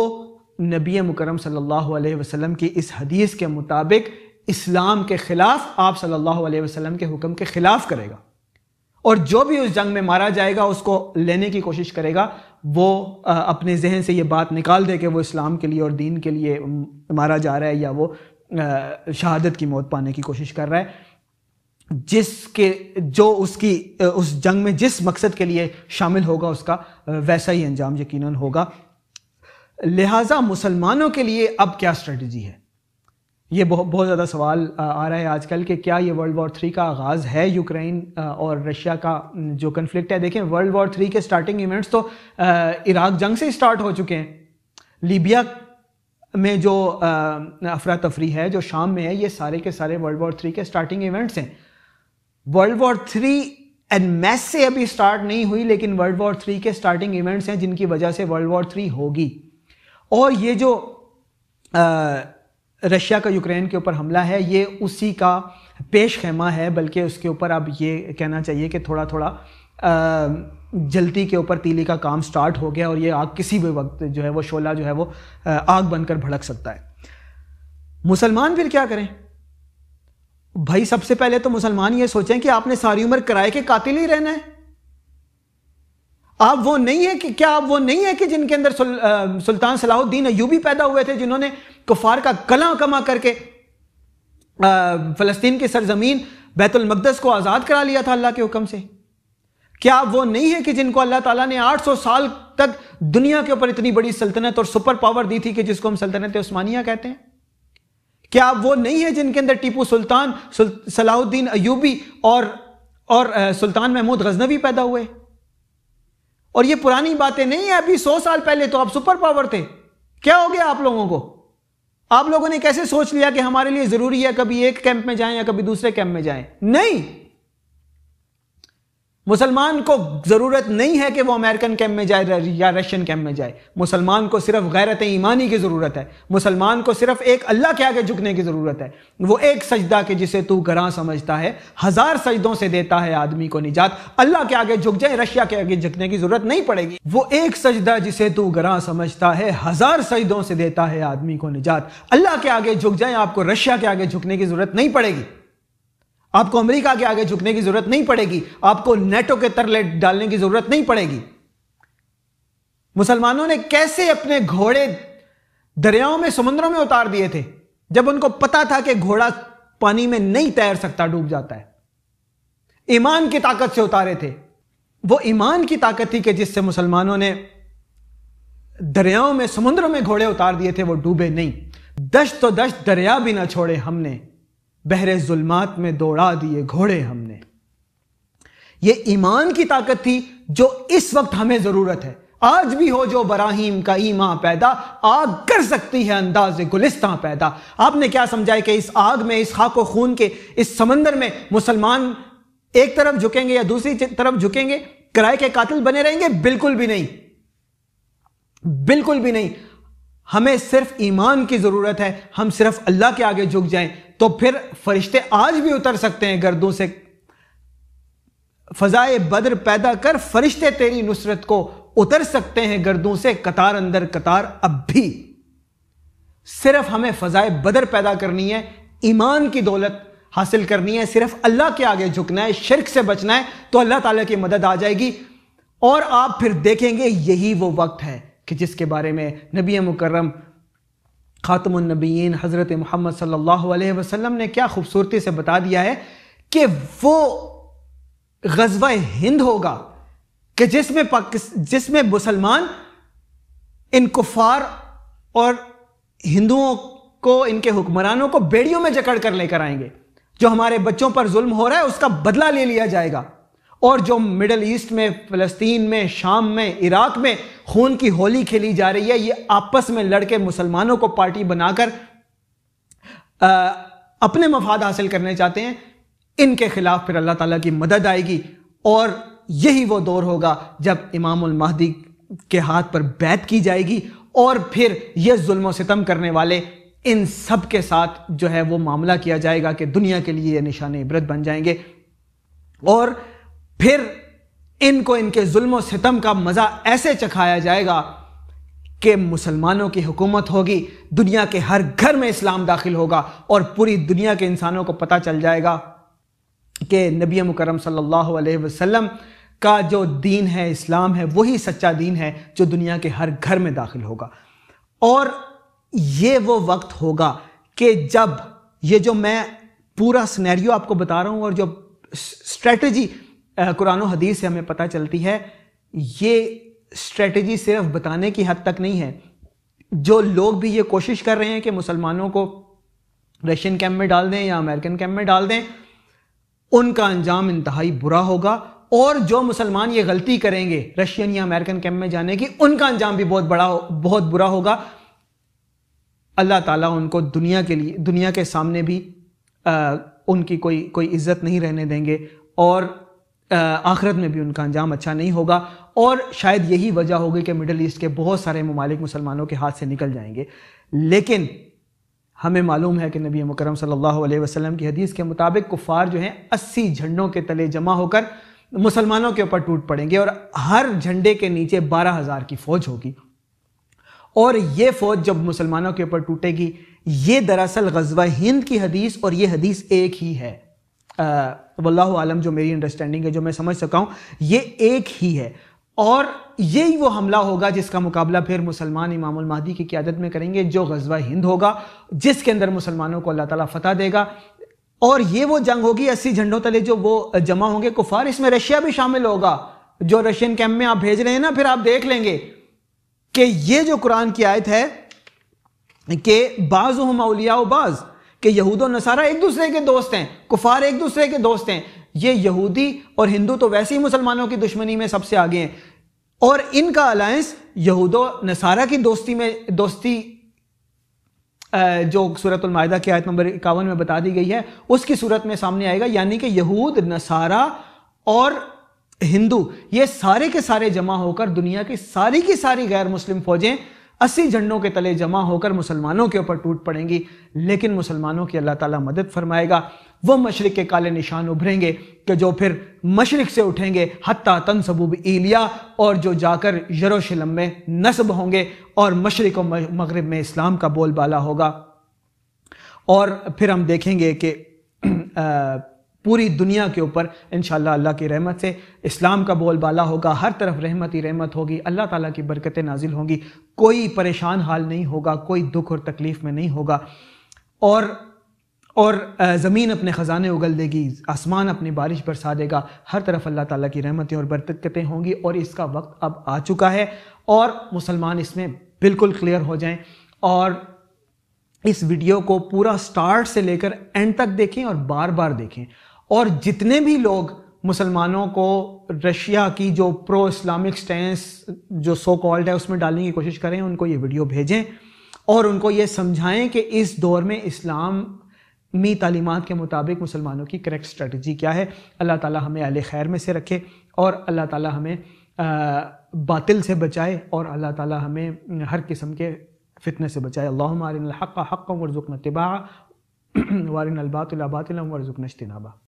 [SPEAKER 1] नबी मुकरम सल्लल्लाहु अलैहि वसल्लम की इस हदीस के मुताबिक इस्लाम के ख़िलाफ़ आप सल्लल्लाहु अलैहि वसल्लम के हुक्म के ख़िलाफ़ करेगा और जो भी उस जंग में मारा जाएगा उसको लेने की कोशिश करेगा वो अपने जहन से ये बात निकाल दे कि वो इस्लाम के लिए और दीन के लिए मारा जा रहा है या वो शहादत की मौत पाने की कोशिश कर रहा है जिसके जो उसकी उस जंग में जिस मकसद के लिए शामिल होगा उसका वैसा ही अंजाम यकीनन होगा लिहाजा मुसलमानों के लिए अब क्या स्ट्रेटजी है ये बहुत बहुत ज़्यादा सवाल आ रहा है आजकल कि क्या ये वर्ल्ड वॉर थ्री का आगाज़ है यूक्रेन और रशिया का जो कन्फ्लिक्ट है देखें वर्ल्ड वॉर थ्री के स्टार्टिंग इवेंट्स तो इराक जंग से स्टार्ट हो चुके हैं लीबिया में जो अफरा तफरी है जो शाम में है ये सारे के सारे वर्ल्ड वॉर थ्री के स्टार्टिंग इवेंट्स हैं वर्ल्ड वॉर थ्री एंड मैस से अभी स्टार्ट नहीं हुई लेकिन वर्ल्ड वॉर थ्री के स्टार्टिंग इवेंट्स हैं जिनकी वजह से वर्ल्ड वॉर थ्री होगी और ये जो आ, रशिया का यूक्रेन के ऊपर हमला है ये उसी का पेश खेमा है बल्कि उसके ऊपर अब ये कहना चाहिए कि थोड़ा थोड़ा जल्दी के ऊपर तीली का काम स्टार्ट हो गया और ये आग किसी भी वक्त जो है वो शोला जो है वो आग बनकर भड़क सकता है मुसलमान फिर क्या करें भाई सबसे पहले तो मुसलमान ये सोचें कि आपने सारी उम्र किराए के कातिल ही रहना है आप वो नहीं है कि क्या आप वो नहीं है कि जिनके अंदर सुल, आ, सुल्तान सलाहुद्दीन अयूबी पैदा हुए थे जिन्होंने कुफार का कला कमा करके फ़लस्तीन की सरजमीन बैतुलमकदस को आज़ाद करा लिया था अल्लाह के हुक्म से क्या वो नहीं है कि जिनको अल्लाह ताला ने 800 साल तक दुनिया के ऊपर इतनी बड़ी सल्तनत और सुपर पावर दी थी कि जिसको हम सल्तनत उस्मानिया कहते हैं क्या वो नहीं है जिनके अंदर टीपू सुल्तान सलाहुद्दीन अयूबी और और सुल्तान महमूद गजनवी पैदा हुए और ये पुरानी बातें नहीं है अभी सौ साल पहले तो आप सुपर पावर थे क्या हो गया आप लोगों को आप लोगों ने कैसे सोच लिया कि हमारे लिए जरूरी है कभी एक कैंप में जाएं या कभी दूसरे कैंप में जाएं नहीं मुसलमान को ज़रूरत नहीं है कि वो अमेरिकन कैम्प में जाए या रशियन कैम्प में जाए मुसलमान को सिर्फ गैरत ईमानी की ज़रूरत है मुसलमान को सिर्फ एक अल्लाह के आगे झुकने की ज़रूरत है वो एक सजदा के जिसे तू गरा समझता है हज़ार सजदों से देता है आदमी को निजात अल्लाह के आगे झुक जाए रशिया के आगे झुकने की ज़रूरत नहीं पड़ेगी वो एक सजदा जिसे तू गरा समझता है हज़ार सजदों से देता है आदमी को निजात अल्लाह के आगे झुक जाए आपको रशिया के आगे झुकने की ज़रूरत नहीं पड़ेगी आपको अमेरिका के आगे झुकने की जरूरत नहीं पड़ेगी आपको नेटो के तरले डालने की जरूरत नहीं पड़ेगी मुसलमानों ने कैसे अपने घोड़े दरियाओं में समुद्रों में उतार दिए थे जब उनको पता था कि घोड़ा पानी में नहीं तैर सकता डूब जाता है ईमान की ताकत से उतारे थे वो ईमान की ताकत थी कि जिससे मुसलमानों ने दरियाओं में समुद्रों में घोड़े उतार दिए थे वो डूबे नहीं दश तो दश दरिया भी ना छोड़े हमने बहरे जुल्मात में दौड़ा दिए घोड़े हमने ये ईमान की ताकत थी जो इस वक्त हमें जरूरत है आज भी हो जो बराहिम का ईमा पैदा आग कर सकती है अंदाज गुलिस्तान पैदा आपने क्या समझा कि इस आग में इस खाक खून के इस समंदर में मुसलमान एक तरफ झुकेंगे या दूसरी तरफ झुकेंगे किराए के कातिल बने रहेंगे बिल्कुल भी नहीं बिल्कुल भी नहीं हमें सिर्फ ईमान की जरूरत है हम सिर्फ अल्लाह के आगे झुक जाएं तो फिर फरिश्ते आज भी उतर सकते हैं गर्दों से फजाए बद्र पैदा कर फरिश्ते तेरी नुसरत को उतर सकते हैं गर्दों से कतार अंदर कतार अब भी सिर्फ हमें फजाए बदर पैदा करनी है ईमान की दौलत हासिल करनी है सिर्फ अल्लाह के आगे झुकना है शिरक से बचना है तो अल्लाह ताला की मदद आ जाएगी और आप फिर देखेंगे यही वो वक्त है कि जिसके बारे में नबी मुकर्रम ख़ातमनबीन हज़रत महमद सल्ला वसम ने क्या खूबसूरती से बता दिया है कि वो गजवा हिंद होगा कि जिसमें जिसमें मुसलमान इन कुफार और हिंदुओं को इनके हुक्मरानों को बेड़ियों में जकड़ कर लेकर आएंगे जो हमारे बच्चों पर जुल्म हो रहा है उसका बदला ले लिया जाएगा और जो मिडल ईस्ट में फ़लस्तीन में शाम में इराक में खून की होली खेली जा रही है ये आपस में लड़के मुसलमानों को पार्टी बनाकर अपने मफाद हासिल करने चाहते हैं इनके खिलाफ फिर अल्लाह ताला की मदद आएगी और यही वो दौर होगा जब इमाम महदी के हाथ पर बैत की जाएगी और फिर यह जुल्म सितम करने वाले इन सब के साथ जो है वो मामला किया जाएगा कि दुनिया के लिए निशान इबरत बन जाएंगे और फिर इनको इनके जुल्म सितम का मज़ा ऐसे चखाया जाएगा कि मुसलमानों की हुकूमत होगी दुनिया के हर घर में इस्लाम दाखिल होगा और पूरी दुनिया के इंसानों को पता चल जाएगा कि नबी मुकरम सल्लल्लाहु अलैहि वसल्लम का जो दीन है इस्लाम है वही सच्चा दीन है जो दुनिया के हर घर में दाखिल होगा और ये वो वक्त होगा कि जब ये जो मैं पूरा स्नैरियो आपको बता रहा हूँ और जो स्ट्रेटजी कुरान हदीस से हमें पता चलती है ये स्ट्रेटजी सिर्फ बताने की हद तक नहीं है जो लोग भी ये कोशिश कर रहे हैं कि मुसलमानों को रशियन कैंप में डाल दें या अमेरिकन कैंप में डाल दें उनका अंजाम इंतहाई बुरा होगा और जो मुसलमान ये गलती करेंगे रशियन या अमेरिकन कैंप में जाने की उनका अंजाम भी बहुत बड़ा बहुत बुरा होगा अल्लाह ताला उनको दुनिया के लिए दुनिया के सामने भी आ, उनकी कोई कोई इज्जत नहीं रहने देंगे और आखिरत में भी उनका अंजाम अच्छा नहीं होगा और शायद यही वजह होगी कि मिडल ईस्ट के बहुत सारे ममालिक मुसलमानों के हाथ से निकल जाएंगे लेकिन हमें मालूम है कि नबी मुकरम सल्लल्लाहु अलैहि वसल्लम की हदीस के मुताबिक कुफार जो हैं अस्सी झंडों के तले जमा होकर मुसलमानों के ऊपर टूट पड़ेंगे और हर झंडे के नीचे बारह हज़ार की फ़ौज होगी और ये फ़ौज जब मुसलमानों के ऊपर टूटेगी ये दरअसल गजवा हिंद की हदीस और ये हदीस एक ही है वल्लाहु आलम जो मेरी अंडरस्टैंडिंग है जो मैं समझ सका हूँ ये एक ही है और यही वो हमला होगा जिसका मुकाबला फिर मुसलमान इमाम महदी की क्यादत में करेंगे जो गजवा हिंद होगा जिसके अंदर मुसलमानों को अल्लाह ताला फतह देगा और ये वो जंग होगी अस्सी झंडों तले जो वो जमा होंगे कुफार इसमें रशिया भी शामिल होगा जो रशियन कैंप में आप भेज रहे हैं ना फिर आप देख लेंगे कि ये जो कुरान की आयत है कि बाज़ उलिया बाज़ कि यहूद और नसारा एक दूसरे के दोस्त हैं कुफार एक दूसरे के दोस्त हैं ये यहूदी और हिंदू तो वैसे ही मुसलमानों की दुश्मनी में सबसे आगे हैं और इनका अलायंस यहूद नसारा की दोस्ती में दोस्ती जो सूरतमायदा की आयत नंबर इक्यावन में बता दी गई है उसकी सूरत में सामने आएगा यानी कि यहूद नसारा और हिंदू ये सारे के सारे जमा होकर दुनिया की सारी की सारी गैर मुस्लिम फौजें अस्सी झंडों के तले जमा होकर मुसलमानों के ऊपर टूट पड़ेंगी लेकिन मुसलमानों की अल्लाह ताला मदद फरमाएगा वह मशरक के काले निशान उभरेंगे कि जो फिर मशरक से उठेंगे तन सबूब एलिया और जो जाकर यरूशलेम में नस्ब होंगे और मशरक और मगरब में इस्लाम का बोलबाला होगा और फिर हम देखेंगे कि पूरी दुनिया के ऊपर इन अल्लाह की रहमत से इस्लाम का बोलबाला होगा हर तरफ रहमत ही रहमत होगी अल्लाह ताला की बरकतें नाजिल होंगी कोई परेशान हाल नहीं होगा कोई दुख और तकलीफ़ में नहीं होगा और और ज़मीन अपने ख़जाने उगल देगी आसमान अपनी बारिश बरसा देगा हर तरफ अल्लाह ताला की रहमतें और बरकतें होंगी और इसका वक्त अब आ चुका है और मुसलमान इसमें बिल्कुल क्लियर हो जाएं और इस वीडियो को पूरा स्टार्ट से लेकर एंड तक देखें और बार बार देखें और जितने भी लोग मुसलमानों को रशिया की जो प्रो इस्लामिक स्टैंस जो सो कॉल्ड है उसमें डालने की कोशिश करें उनको ये वीडियो भेजें और उनको ये समझाएं कि इस दौर में इस्लाम मी तलीमत के मुताबिक मुसलमानों की करेक्ट स्ट्रेटजी क्या है अल्लाह ताला हमें अल खैर में से रखे और अल्लाह ताला हमें आ, बातिल से बचाए और अल्लाह ताला हमें हर किस्म के फितने से बचाए अल्लाह वारिन हक़ हक़ वर्जुक नतबा वारिन अलबातिल वर्जुक नशतनाबा